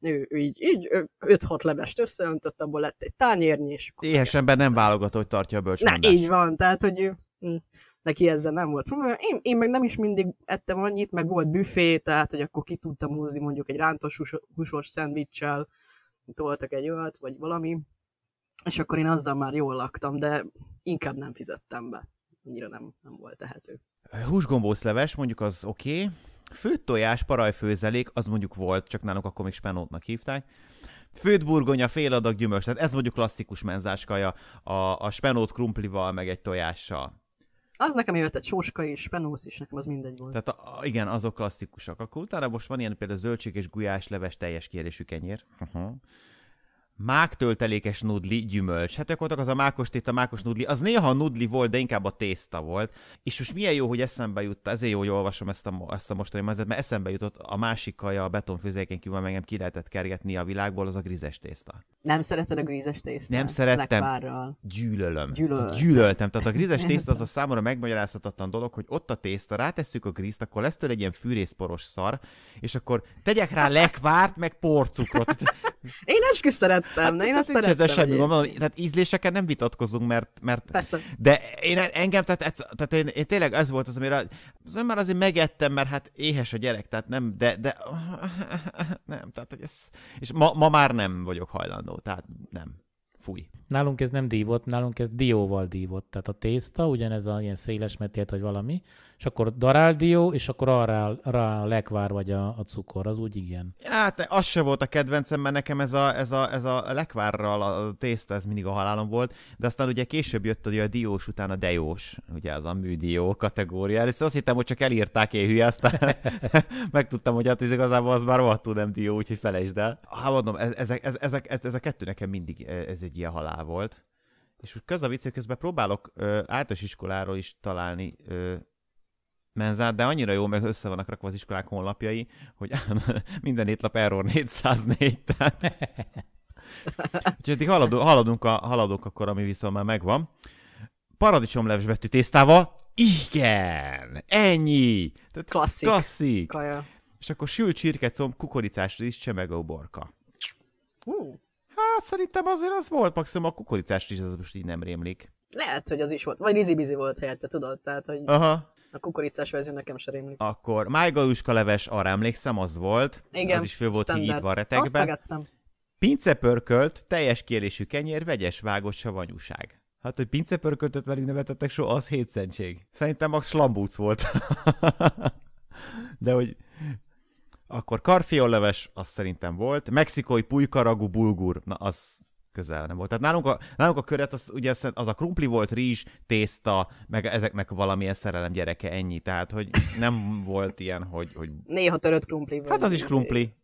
ő, ő így, így 5-6 levest összeöntött, abból lett egy tányérnyi, és... Éhes ember nem válogat, hogy tartja a bölcsmondást. Na, így van, tehát, hogy ő, hm, neki ezzel nem volt probléma. Én, én meg nem is mindig ettem annyit, meg volt büfé, tehát, hogy akkor ki tudtam húzni mondjuk egy rántos húsos, húsos szendvicssel, toltak egy olyat, vagy valami, és akkor én azzal már jól laktam, de inkább nem fizettem be. Annyira nem, nem volt tehető. Húsgombócleves, mondjuk az oké, okay főtt tojás, parajfőzelék, az mondjuk volt, csak nálunk akkor még spenótnak hívták. Főtt burgonya, fél adag gyümölcs, tehát ez mondjuk klasszikus menzáskaja a, a spenót krumplival, meg egy tojással. Az nekem jött egy sóska és spenót is, nekem az mindegy volt. Tehát a, a, igen, azok klasszikusak. Akkor utána most van ilyen például zöldség és gulyás, leves, teljes kérésű kenyér. Uh-huh mák töltelékes nudli, gyümölcs. Hát gyakorlatilag az a mákos a mákos nudli, az néha a nudli volt, de inkább a tészta volt. És most milyen jó, hogy eszembe jutta, ezért jó, hogy olvasom ezt a, ezt a mostani mazet, mert eszembe jutott a másik kaja a betonfőzéken kívül, meg ki lehetett kergetni a világból, az a grízes tészta. Nem szereted a grízes tésztát? Nem szerettem. Lekvárral. Gyűlölöm. Hát gyűlöltem. Tehát a grízes tészta az a számomra megmagyarázhatatlan dolog, hogy ott a tészta, rátesszük a grízt, akkor lesz tőle egy ilyen fűrészporos szar, és akkor tegyek rá lekvárt, meg porcukrot. Én azt is szerettem, hát, én azt szerettem. Ez semmi gond, tehát ízléseken nem vitatkozunk, mert... mert Persze. De én engem, tehát, ez, tehát én, én, tényleg ez volt az, amire az már azért megettem, mert hát éhes a gyerek, tehát nem, de, de nem, tehát hogy ez... És ma, ma már nem vagyok hajlandó, tehát nem. Fúj. Nálunk ez nem dívott, nálunk ez dióval dívott. Tehát a tészta, ugyanez a ilyen széles metélt vagy valami, és akkor dió, és akkor arra, arra a lekvár vagy a, a cukor, az úgy igen. Hát az se volt a kedvencem, mert nekem ez a, ez a, ez a lekvárral a tészta, ez mindig a halálom volt, de aztán ugye később jött a, a diós után a dejós, ugye az a műdió kategória. És azt hittem, hogy csak elírták én hülye, aztán megtudtam, hogy hát ez igazából az már rohadtul nem dió, úgyhogy felejtsd el. Hát mondom, ezek, ez, ezek, ez, ez a kettő nekem mindig ez egy ilyen halál volt. És köz a vicc, közben próbálok általános iskoláról is találni ö, menzát, de annyira jó, meg össze vannak rakva az iskolák honlapjai, hogy minden étlap error 404, tehát... Úgyhogy eddig haladunk, haladunk, a, haladunk akkor, ami viszont már megvan. Paradicsomleves betű tésztával, igen, ennyi. Tehát klasszik. klasszik. Kaja. És akkor sült csirkecom, kukoricás rizs, csemege Uh. Hát szerintem azért az volt, maximum a kukoricás rizs, az most így nem rémlik. Lehet, hogy az is volt. Vagy rizibizi volt helyette, tudod? Tehát, hogy... Aha. A kukoricás verzió nekem sem rémlik. Akkor májgaluska leves, arra emlékszem, az volt. Igen, Az is fő volt hígítva a retekben. Pincepörkölt, teljes kérésű kenyér, vegyes vágott savanyúság. Hát, hogy pincepörköltöt velük nevetettek soha, az hétszentség. Szerintem max slambúc volt. De hogy... Akkor karfiolleves, az szerintem volt. Mexikói pulykaragú bulgur, na az közel nem volt. Tehát nálunk a, nálunk a köret az, ugye az a krumpli volt, rizs, tészta, meg ezeknek valamilyen szerelem gyereke, ennyi. Tehát, hogy nem volt ilyen, hogy... hogy... Néha törött krumpli. Hát az is krumpli.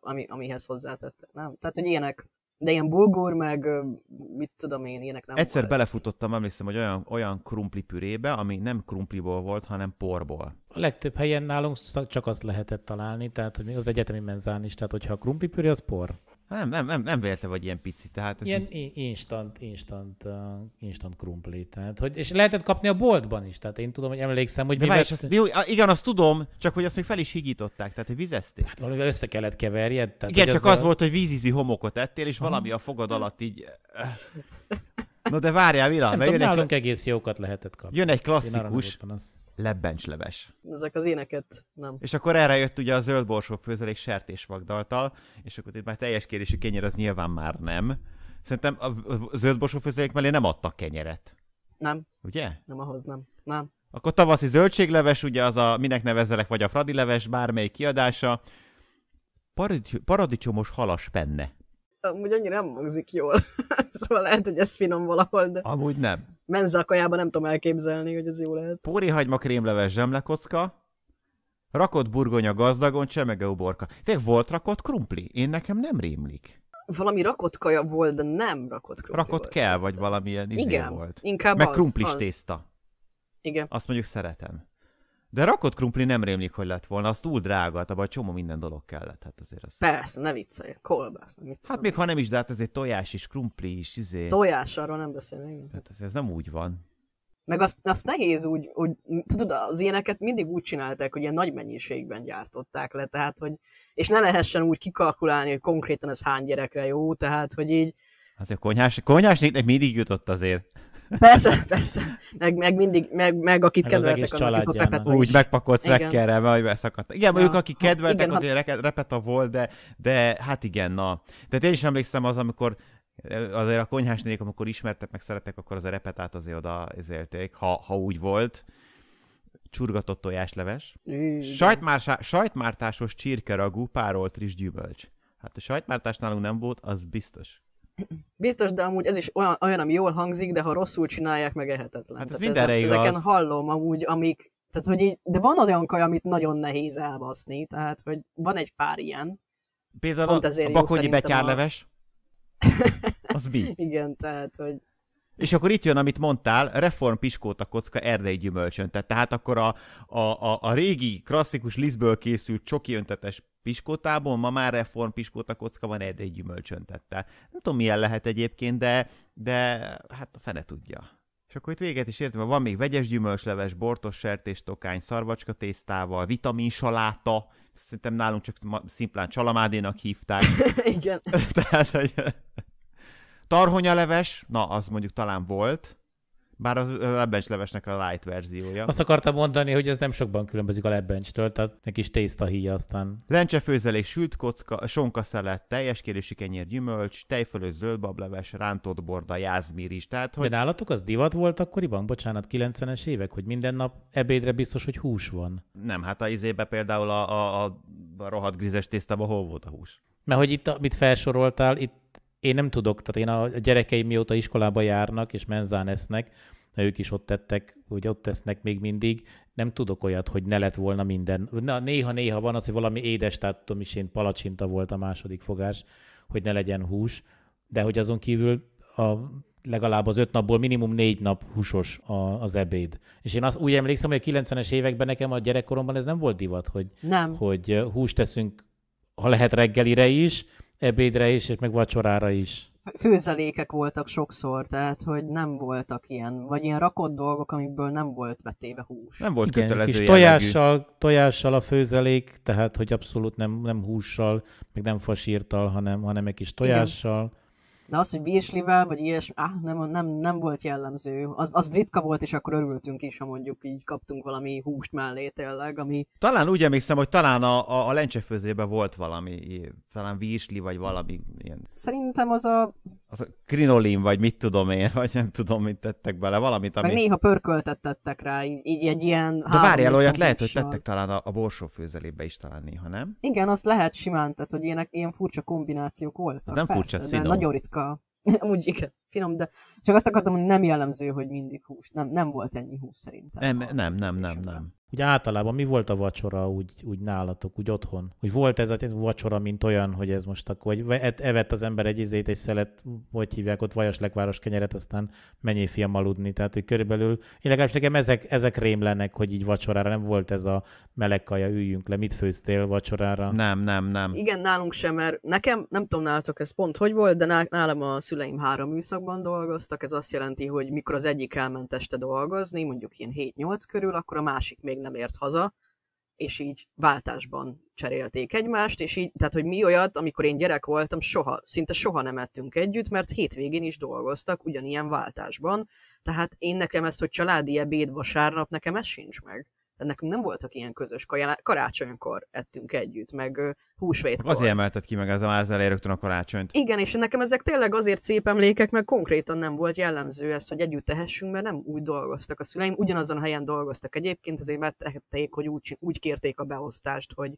Ami, amihez hozzátett, nem? Tehát, hogy ilyenek. De ilyen bulgur, meg mit tudom én, ilyenek nem Egyszer volt. belefutottam, emlékszem, hogy olyan, olyan krumpli pürébe, ami nem krumpliból volt, hanem porból. A legtöbb helyen nálunk csak azt lehetett találni, tehát hogy az egyetemi menzán is, tehát hogyha a krumpli püré, az por. Nem, nem, nem, nem véletlen vagy ilyen pici, tehát ez Ilyen így... instant, instant, uh, instant krumpli, tehát, hogy, és lehetett kapni a boltban is, tehát én tudom, hogy emlékszem, hogy... De várj, vett... Mivel... azt, igen, azt tudom, csak hogy azt még fel is higították, tehát hogy vizezték. Hát valamivel össze kellett keverjed. Tehát, igen, csak az, az a... volt, hogy vízízi homokot ettél, és valami a fogad alatt így... Na de várjál, Vila, mert jön nálunk egy... egész jókat lehetett kapni. Jön egy klasszikus, lebbencsleves. Ezek az éneket nem. És akkor erre jött ugye a zöld borsó főzelék vagdaltal, és akkor itt már teljes kérdésű kenyér az nyilván már nem. Szerintem a zöld borsó főzelék mellé nem adtak kenyeret. Nem. Ugye? Nem ahhoz nem. Nem. Akkor tavaszi zöldségleves, ugye az a minek nevezzelek, vagy a fradileves, bármelyik kiadása. paradicsomos halas penne amúgy annyira nem hangzik jól. szóval lehet, hogy ez finom valahol, de... Amúgy nem. Menza kajában nem tudom elképzelni, hogy ez jó lehet. hagyma krémleves zsemlekocka, rakott burgonya gazdagon, csemege uborka. Tényleg volt rakott krumpli? Én nekem nem rémlik. Valami rakott kaja volt, de nem rakott krumpli Rakott volt, kell, szerintem. vagy valamilyen izé Igen, volt. inkább Meg az, krumplis az. tészta. Igen. Azt mondjuk szeretem. De rakott krumpli nem rémlik, hogy lett volna, az túl drága, abban csomó minden dolog kellett. Hát azért az... Persze, ne viccelj, kolbász. Mit hát még ha nem is, de hát azért tojás is, krumpli is, izé. Tojás, arról nem beszélünk. Hát ez, ez nem úgy van. Meg azt, azt nehéz úgy, hogy tudod, az ilyeneket mindig úgy csinálták, hogy ilyen nagy mennyiségben gyártották le, tehát, hogy, és ne lehessen úgy kikalkulálni, hogy konkrétan ez hány gyerekre jó, tehát, hogy így... Azért konyhás, konyhásnéknek mindig jutott azért. Persze, persze. Meg, meg mindig, meg, meg akit meg hát kedveltek, az a repeta Úgy megpakolt szekkerrel, majd beszakadt. Igen, ja. ők, akik kedveltek, igen, azért ha... repeta volt, de, de hát igen, na. Tehát én is emlékszem az, amikor eh, azért a konyhás nélkül, amikor ismertek, meg szerettek, akkor az a repetát azért oda ezélték, ha, ha úgy volt csurgatott tojásleves, sajtmársa, sajtmártásos csirkeragú párolt rizs gyümölcs. Hát a sajtmártás nálunk nem volt, az biztos. Biztos, de amúgy ez is olyan, olyan, ami jól hangzik, de ha rosszul csinálják, meg ehetetlen. Hát ez mindenre ezen, igaz. Ezeken hallom amúgy, amik, tehát, hogy így, de van olyan kaj, amit nagyon nehéz elbaszni, tehát hogy van egy pár ilyen. Például Pont a, a bakonyi betyárleves, a... az mi? Igen, tehát, hogy és akkor itt jön, amit mondtál, reform piskóta kocka erdei gyümölcsöntet. Tehát akkor a, a, a, a régi klasszikus liszből készült csoki öntetes piskótából, ma már reform piskóta kocka van egy gyümölcsöntettel. Nem tudom, milyen lehet egyébként, de, de hát a fene tudja. És akkor itt véget is értem, van még vegyes gyümölcsleves, bortos sertés, tokány, szarvacska tésztával, vitamin saláta, szerintem nálunk csak szimplán csalamádénak hívták. Igen. Tehát, hogy tarhonyaleves, na az mondjuk talán volt, bár az Labbench levesnek a light verziója. Azt akartam mondani, hogy ez nem sokban különbözik a Labbenchtől, tehát neki is tészta híja aztán. Lencse főzelék, sült kocka, sonka szelet, teljes kérési kenyér, gyümölcs, tejfölös zöldbableves, rántott borda, jázmír is. Tehát, hogy... De nálatok az divat volt akkoriban, bocsánat, 90-es évek, hogy minden nap ebédre biztos, hogy hús van. Nem, hát a izébe például a, a, a, a rohadt grizes tésztában hol volt a hús? Mert hogy itt, amit felsoroltál, itt én nem tudok, tehát én a gyerekeim mióta iskolába járnak és menzán esznek, ők is ott tettek, hogy ott tesznek még mindig, nem tudok olyat, hogy ne lett volna minden. Na, néha-néha van az, hogy valami édes, tehát tudom is én palacsinta volt a második fogás, hogy ne legyen hús, de hogy azon kívül a, legalább az öt napból minimum négy nap húsos a, az ebéd. És én azt úgy emlékszem, hogy a 90-es években nekem a gyerekkoromban ez nem volt divat, hogy, nem. hogy húst teszünk, ha lehet reggelire is, ebédre is, és meg vacsorára is. Főzelékek voltak sokszor, tehát hogy nem voltak ilyen, vagy ilyen rakott dolgok, amikből nem volt betéve hús. Nem volt Igen, kötelező kis tojással, tojással a főzelék, tehát hogy abszolút nem, nem hússal, meg nem fasírtal, hanem, hanem egy kis tojással. Igen de az, hogy Bírslivel, vagy ilyesmi, áh, nem, nem, nem volt jellemző. Az, az ritka volt, és akkor örültünk is, ha mondjuk így kaptunk valami húst mellé tényleg, ami... Talán úgy emlékszem, hogy talán a, a, a lencsefőzében volt valami, talán Vírsli, vagy valami ilyen. Szerintem az a az krinolin, vagy mit tudom én, vagy nem tudom, mit tettek bele, valamit, ami... Meg néha pörköltet tettek rá, így, egy ilyen... De várjál, olyat lehet, hogy tettek talán a, a borsó főzelébe is talán néha, nem? Igen, azt lehet simán, tehát hogy ilyenek, ilyen furcsa kombinációk voltak. Nem persze, furcsa, ez de nagyon ritka. Úgy igen, finom, de csak azt akartam, hogy nem jellemző, hogy mindig hús. Nem, nem volt ennyi hús szerintem. Nem, nem, nem, nem, nem úgy általában mi volt a vacsora úgy, úgy nálatok, úgy otthon? Hogy volt ez a vacsora, mint olyan, hogy ez most akkor, hogy evett az ember egy izét, egy szelet, hogy hívják ott vajas legváros kenyeret, aztán mennyi fiam aludni. Tehát, hogy körülbelül, én legalábbis nekem ezek, ezek rémlenek, hogy így vacsorára nem volt ez a meleg kaja üljünk le, mit főztél vacsorára? Nem, nem, nem. Igen, nálunk sem, mert nekem, nem tudom nálatok ez pont hogy volt, de nálam a szüleim három műszakban dolgoztak, ez azt jelenti, hogy mikor az egyik elment este dolgozni, mondjuk ilyen 7-8 körül, akkor a másik még még nem ért haza, és így váltásban cserélték egymást, és így, tehát hogy mi olyat, amikor én gyerek voltam, soha, szinte soha nem ettünk együtt, mert hétvégén is dolgoztak ugyanilyen váltásban, tehát én nekem ez, hogy családi ebéd vasárnap, nekem ez sincs meg de nekünk nem voltak ilyen közös karácsonykor ettünk együtt, meg húsvétkor. Azért emelted ki meg ez a az rögtön a karácsonyt. Igen, és nekem ezek tényleg azért szép emlékek, mert konkrétan nem volt jellemző ez, hogy együtt tehessünk, mert nem úgy dolgoztak a szüleim, ugyanazon a helyen dolgoztak egyébként, azért megtehették, hogy úgy, úgy kérték a beosztást, hogy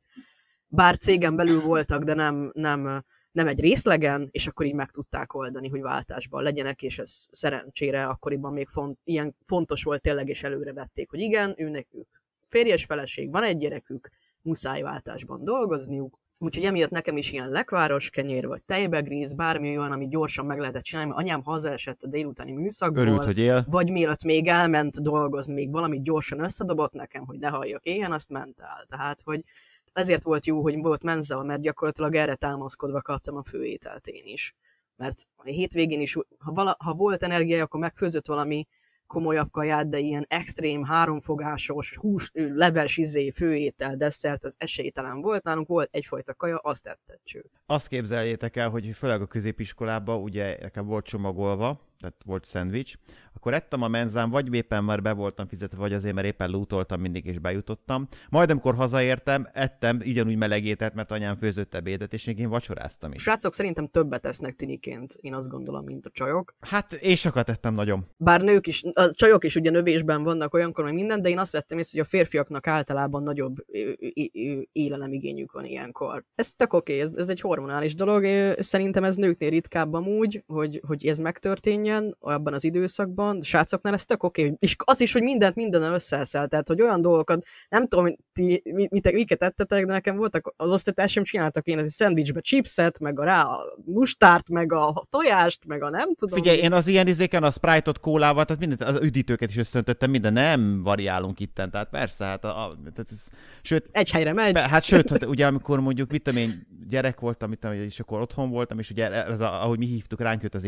bár cégen belül voltak, de nem, nem nem egy részlegen, és akkor így meg tudták oldani, hogy váltásban legyenek, és ez szerencsére akkoriban még font, ilyen fontos volt tényleg, és előre vették, hogy igen, ő nekük férjes feleség, van egy gyerekük, muszáj váltásban dolgozniuk, Úgyhogy emiatt nekem is ilyen lekváros kenyér, vagy tejbegríz, bármi olyan, ami gyorsan meg lehetett csinálni, mert anyám hazaesett a délutáni műszakból, Örült, hogy él. vagy mielőtt még elment dolgozni, még valamit gyorsan összedobott nekem, hogy ne halljak éhen, azt ment el. Tehát, hogy ezért volt jó, hogy volt menze, mert gyakorlatilag erre támaszkodva kaptam a főételt én is. Mert a hétvégén is, ha, vala, ha volt energiája, akkor megfőzött valami komolyabb kaját, de ilyen extrém, háromfogásos, hús, leves, izé, főétel, desszert, az esélytelen volt. Nálunk volt egyfajta kaja, azt ettetcsük. Azt képzeljétek el, hogy főleg a középiskolában, ugye nekem volt csomagolva, tehát volt szendvics, akkor ettem a menzám. vagy éppen már be voltam fizetve, vagy azért, mert éppen lútoltam mindig, és bejutottam. Majd amikor hazaértem, ettem ugyanúgy melegétet, mert anyám főzött ebédet, és még én vacsoráztam is. Srácok szerintem többet esznek tiniként, én azt gondolom, mint a csajok. Hát én sokat ettem nagyon. Bár nők is, a csajok is ugye növésben vannak olyankor, hogy minden, de én azt vettem észre, hogy a férfiaknak általában nagyobb élelemigényük van ilyenkor. Ez tök oké, okay, ez, ez egy hormonális dolog, szerintem ez nőknél ritkább amúgy, hogy, hogy ez megtörténjen versenyen, abban az időszakban, srácoknál ez tök oké, okay. és az is, hogy mindent minden összeszel, tehát, hogy olyan dolgokat, nem tudom, ti, mit, mit, miket ettetek, de nekem voltak, az osztatásom csináltak én egy szendvicsbe chipset, meg a rá a mustárt, meg a tojást, meg a nem tudom. Figyelj, én az ilyen izéken a Sprite-ot kólával, tehát mindent, az üdítőket is összöntöttem, minden nem variálunk itten, tehát persze, hát, a, a, tehát ez, sőt, egy helyre megy. Be, hát sőt, hát, ugye amikor mondjuk, mit tudom én, gyerek voltam, itt, és akkor otthon voltam, és ugye ez, a, ahogy mi hívtuk, ránk jött az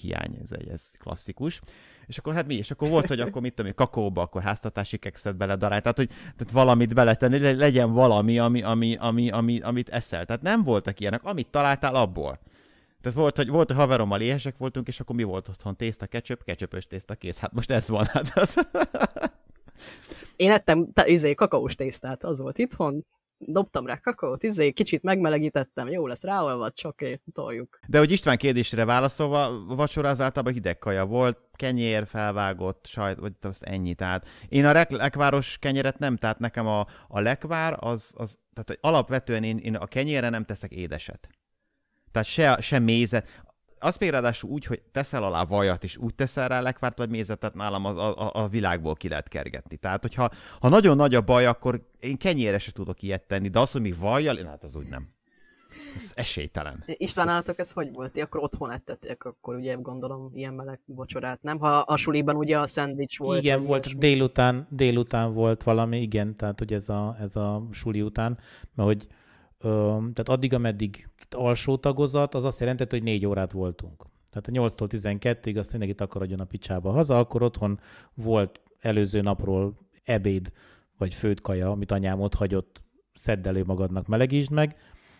hiány, ez, egy, ez klasszikus. És akkor hát mi, és akkor volt, hogy akkor mit tudom, kakóba, akkor háztatási kekszet beledarált, tehát hogy tehát valamit beletenni, legyen valami, ami, ami, ami, ami, amit eszel. Tehát nem voltak ilyenek, amit találtál abból. Tehát volt, hogy, volt, hogy haverommal éhesek voltunk, és akkor mi volt otthon? Tészta, kecsöp, kecsöpös tészta, kész. Hát most ez van. Hát az. Én ettem izé, kakaós tésztát, az volt itthon, dobtam rá kakaót, izé, kicsit megmelegítettem, jó lesz, ráolvad, csoké, toljuk. De hogy István kérdésre válaszolva, a vacsora az általában hideg kaja volt, kenyér, felvágott sajt, vagy azt ennyi. Tehát én a lekváros kenyeret nem, tehát nekem a, a lekvár az, az tehát alapvetően én, én a kenyérre nem teszek édeset. Tehát se, se mézet az még ráadásul úgy, hogy teszel alá vajat, és úgy teszel rá lekvárt vagy mézetet, nálam a, a, a világból ki lehet kergetni. Tehát, hogyha ha nagyon nagy a baj, akkor én kenyére se tudok ilyet tenni, de az, hogy még vajjal, én hát az úgy nem. Ez esélytelen. István, nálatok ez hogy volt? Ti akkor otthon ettetek, akkor ugye gondolom ilyen meleg vacsorát, nem? Ha a suliban ugye a szendvics volt. Igen, volt, ilyesmi. délután, délután volt valami, igen, tehát hogy ez a, ez a suli után, mert hogy ö, tehát addig, ameddig alsó tagozat az azt jelentett, hogy négy órát voltunk. Tehát a 8-tól 12-ig azt mindenki takarodjon a picsába haza, akkor otthon volt előző napról ebéd vagy főtt kaja, amit anyám ott hagyott, szedd elő magadnak, melegítsd meg,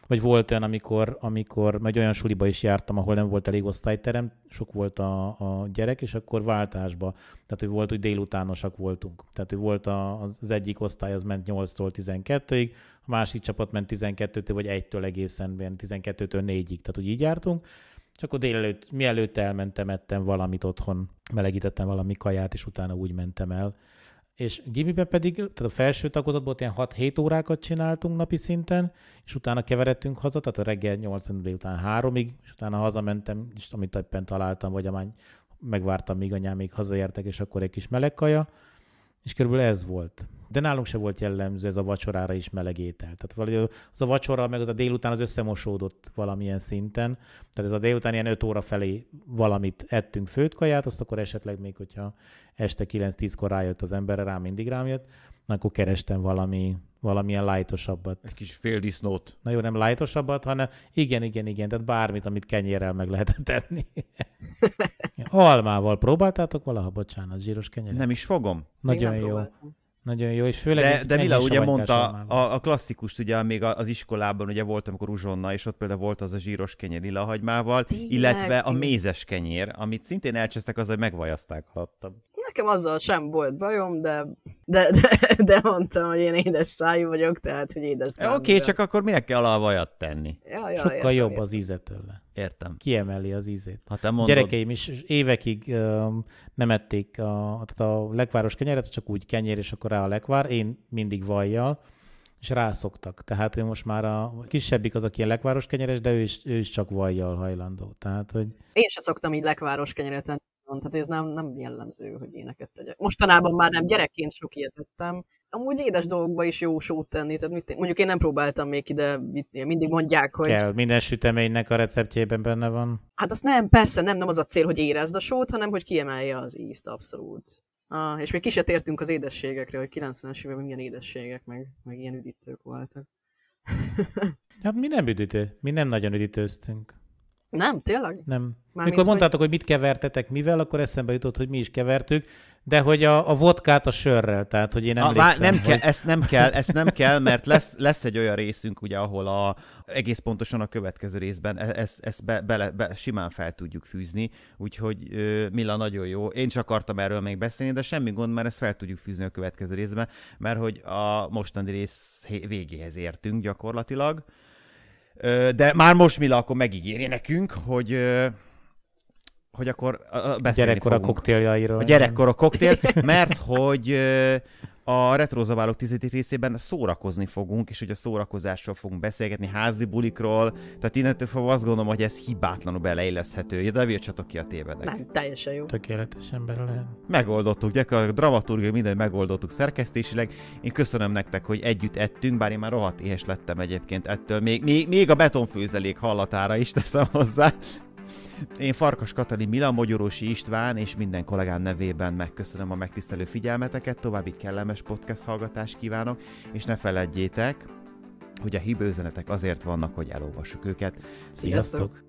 vagy volt olyan, amikor, amikor meg olyan suliba is jártam, ahol nem volt elég osztályterem, sok volt a, a gyerek, és akkor váltásba. Tehát, hogy volt, hogy délutánosak voltunk. Tehát, hogy volt a, az egyik osztály, az ment 8-tól 12-ig, a másik csapat ment 12-től, vagy 1-től egészen, 12-től 4-ig, tehát úgy így jártunk. És akkor délelőtt, mielőtt elmentem, ettem valamit otthon, melegítettem valami kaját, és utána úgy mentem el. És gimiben pedig, tehát a felső tagozatból ilyen 6-7 órákat csináltunk napi szinten, és utána keveredtünk haza, tehát a reggel 8 délután 3-ig, és utána hazamentem, és amit éppen találtam, vagy amány, megvártam, míg anyám még hazaértek, és akkor egy kis meleg kaja, és körülbelül ez volt. De nálunk se volt jellemző ez a vacsorára is meleg étel. Tehát valahogy az a vacsora, meg az a délután az összemosódott valamilyen szinten. Tehát ez a délután ilyen 5 óra felé valamit ettünk főtt kaját, azt akkor esetleg még, hogyha este 9-10-kor rájött az emberre, rám, mindig rám jött, akkor kerestem valami, valamilyen lájtosabbat. Egy kis disznót. Na jó, nem lájtosabbat, hanem igen, igen, igen, tehát bármit, amit kenyérrel meg lehetett tenni. Almával próbáltátok valaha? Bocsánat, zsíros kenyeret. Nem is fogom. Nagyon jó. Próbáltam. Nagyon jó, és főleg... De, de Mila ugye mondta a, a, klasszikust, ugye még az iskolában ugye volt, amikor uzsonna, és ott például volt az a zsíros kenyér lilahagymával, illetve a mézes kenyér, amit szintén elcsesztek, az, hogy megvajazták hattam nekem azzal sem volt bajom, de, de, de, de mondtam, hogy én édes szájú vagyok, tehát, hogy édes Oké, csak akkor minek kell alá vajat tenni? Ja, ja, Sokkal értem, jobb értem. az íze tőle. Értem. Kiemeli az ízét. Ha te mondod... Gyerekeim is évekig um, nem ették a, tehát a lekváros kenyeret, csak úgy kenyér, és akkor rá a lekvár. Én mindig vajjal és rászoktak. Tehát ő most már a kisebbik az, aki a lekváros kenyeres, de ő is, ő is csak vajjal hajlandó. Tehát, hogy... Én se szoktam így lekváros kenyeret enni. Tehát ez nem, nem jellemző, hogy éneket tegyek. Mostanában már nem, gyerekként sok ilyet tettem. Amúgy édes dolgokba is jó sót tenni, tehát mit, mondjuk én nem próbáltam még ide vitni, mindig mondják, hogy... Kell, minden süteménynek a receptjében benne van. Hát azt nem, persze nem, nem az a cél, hogy érezd a sót, hanem hogy kiemelje az ízt, abszolút. Ah, és még ki se tértünk az édességekre, hogy 90-es években milyen édességek, meg, meg ilyen üdítők voltak. hát mi nem üdítő, mi nem nagyon üdítőztünk. Nem, tényleg? Nem. Már Mikor mondtátok, hogy... hogy mit kevertetek mivel, akkor eszembe jutott, hogy mi is kevertük, de hogy a, a vodkát a sörrel, tehát hogy én ah, emlékszem. A, nem hogy... kell, ezt nem kell, ezt nem kell, mert lesz, lesz egy olyan részünk, ugye, ahol a, egész pontosan a következő részben e- ezt, ezt be, bele, be, simán fel tudjuk fűzni, úgyhogy ö, Mila nagyon jó. Én csak akartam erről még beszélni, de semmi gond, mert ezt fel tudjuk fűzni a következő részben, mert hogy a mostani rész végéhez értünk gyakorlatilag, de már most Mila akkor megígéri nekünk, hogy hogy akkor beszélni Gyerekkora fogunk. koktéljairól. A gyerekkora koktél, mert hogy a retrozabálók tizedik részében szórakozni fogunk, és hogy a szórakozásról fogunk beszélgetni, házi bulikról, tehát innentől fogva azt gondolom, hogy ez hibátlanul beleilleszhető. De vírtsatok ki a tévedek. Nem, teljesen jó. Tökéletesen bele Megoldottuk, gyakorlatilag dramaturgia minden megoldottuk szerkesztésileg. Én köszönöm nektek, hogy együtt ettünk, bár én már rohadt éhes lettem egyébként ettől, még, még, még a betonfőzelék hallatára is teszem hozzá. Én Farkas Katalin Mila, Mogyorósi István és minden kollégám nevében megköszönöm a megtisztelő figyelmeteket, további kellemes podcast hallgatást kívánok, és ne feledjétek, hogy a hibőzenetek azért vannak, hogy elolvassuk őket. Sziasztok! Sziasztok.